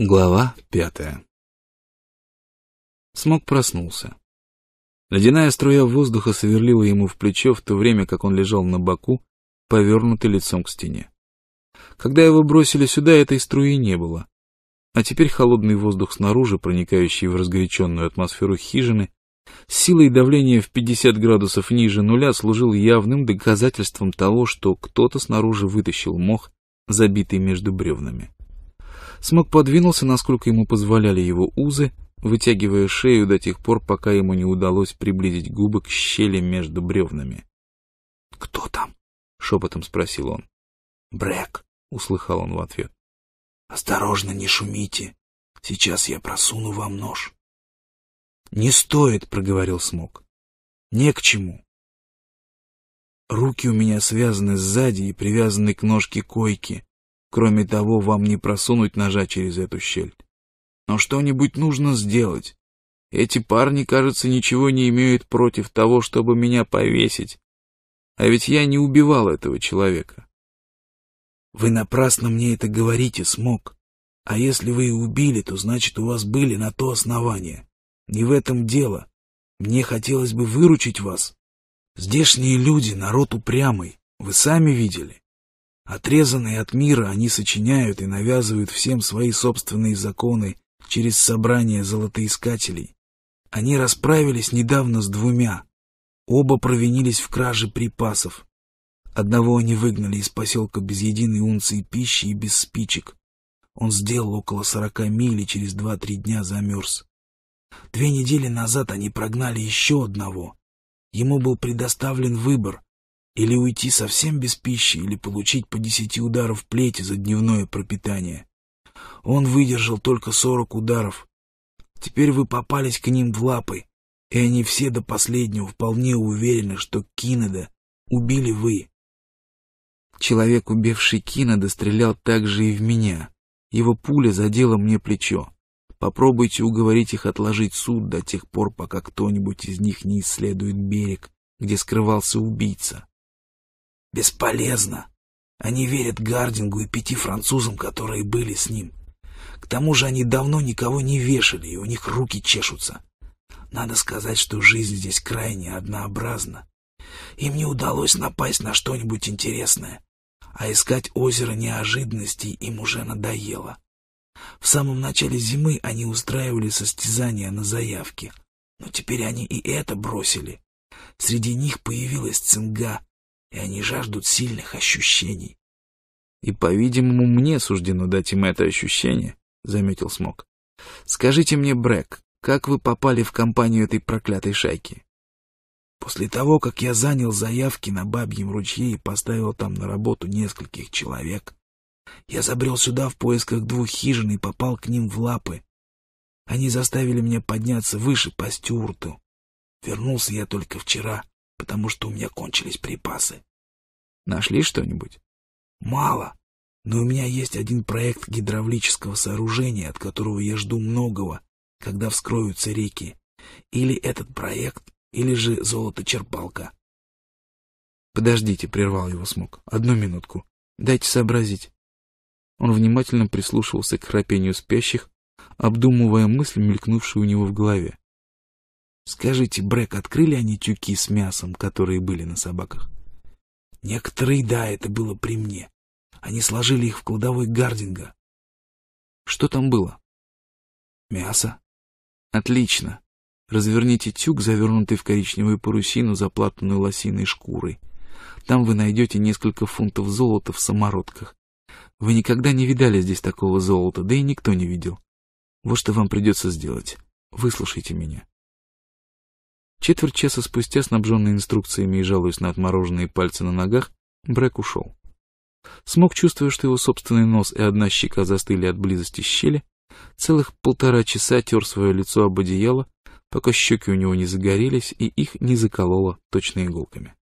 Глава пятая Смог проснулся. Ледяная струя воздуха сверлила ему в плечо в то время, как он лежал на боку, повернутый лицом к стене. Когда его бросили сюда, этой струи не было. А теперь холодный воздух снаружи, проникающий в разгоряченную атмосферу хижины, с силой давления в 50 градусов ниже нуля служил явным доказательством того, что кто-то снаружи вытащил мох, забитый между бревнами. Смок подвинулся, насколько ему позволяли его узы, вытягивая шею до тех пор, пока ему не удалось приблизить губы к щели между бревнами. — Кто там? — шепотом спросил он. — Брэк, — услыхал он в ответ. — Осторожно, не шумите. Сейчас я просуну вам нож. — Не стоит, — проговорил Смок. — Не к чему. Руки у меня связаны сзади и привязаны к ножке койки. Кроме того, вам не просунуть ножа через эту щель. Но что-нибудь нужно сделать. Эти парни, кажется, ничего не имеют против того, чтобы меня повесить. А ведь я не убивал этого человека. Вы напрасно мне это говорите, Смок. А если вы и убили, то значит, у вас были на то основания. Не в этом дело. Мне хотелось бы выручить вас. Здешние люди — народ упрямый. Вы сами видели. Отрезанные от мира, они сочиняют и навязывают всем свои собственные законы через собрание золотоискателей. Они расправились недавно с двумя. Оба провинились в краже припасов. Одного они выгнали из поселка без единой унции пищи и без спичек. Он сделал около сорока миль и через два-три дня замерз. Две недели назад они прогнали еще одного. Ему был предоставлен выбор или уйти совсем без пищи, или получить по десяти ударов плети за дневное пропитание. Он выдержал только сорок ударов. Теперь вы попались к ним в лапы, и они все до последнего вполне уверены, что Кинеда убили вы. Человек, убивший Кинеда, стрелял также и в меня. Его пуля задела мне плечо. Попробуйте уговорить их отложить суд до тех пор, пока кто-нибудь из них не исследует берег, где скрывался убийца. Бесполезно. Они верят Гардингу и пяти французам, которые были с ним. К тому же они давно никого не вешали, и у них руки чешутся. Надо сказать, что жизнь здесь крайне однообразна. Им не удалось напасть на что-нибудь интересное, а искать озеро неожиданностей им уже надоело. В самом начале зимы они устраивали состязания на заявке, но теперь они и это бросили. Среди них появилась цинга, и они жаждут сильных ощущений. И, по-видимому, мне суждено дать им это ощущение, заметил Смок. Скажите мне, Брэк, как вы попали в компанию этой проклятой шайки? После того, как я занял заявки на Бабьем ручье и поставил там на работу нескольких человек, я забрел сюда в поисках двух хижин и попал к ним в лапы. Они заставили меня подняться выше по стюарту. Вернулся я только вчера потому что у меня кончились припасы. Нашли что-нибудь? Мало. Но у меня есть один проект гидравлического сооружения, от которого я жду многого, когда вскроются реки. Или этот проект, или же золото черпалка. Подождите, прервал его смог. Одну минутку. Дайте сообразить. Он внимательно прислушивался к храпению спящих, обдумывая мысль, мелькнувшую у него в голове. Скажите, Брэк, открыли они тюки с мясом, которые были на собаках? Некоторые, да, это было при мне. Они сложили их в кладовой Гардинга. Что там было? Мясо. Отлично. Разверните тюк, завернутый в коричневую парусину, заплатанную лосиной шкурой. Там вы найдете несколько фунтов золота в самородках. Вы никогда не видали здесь такого золота, да и никто не видел. Вот что вам придется сделать. Выслушайте меня. Четверть часа спустя, снабженный инструкциями и жалуясь на отмороженные пальцы на ногах, Брэк ушел. Смог, чувствуя, что его собственный нос и одна щека застыли от близости щели, целых полтора часа тер свое лицо об одеяло, пока щеки у него не загорелись и их не закололо точно иголками.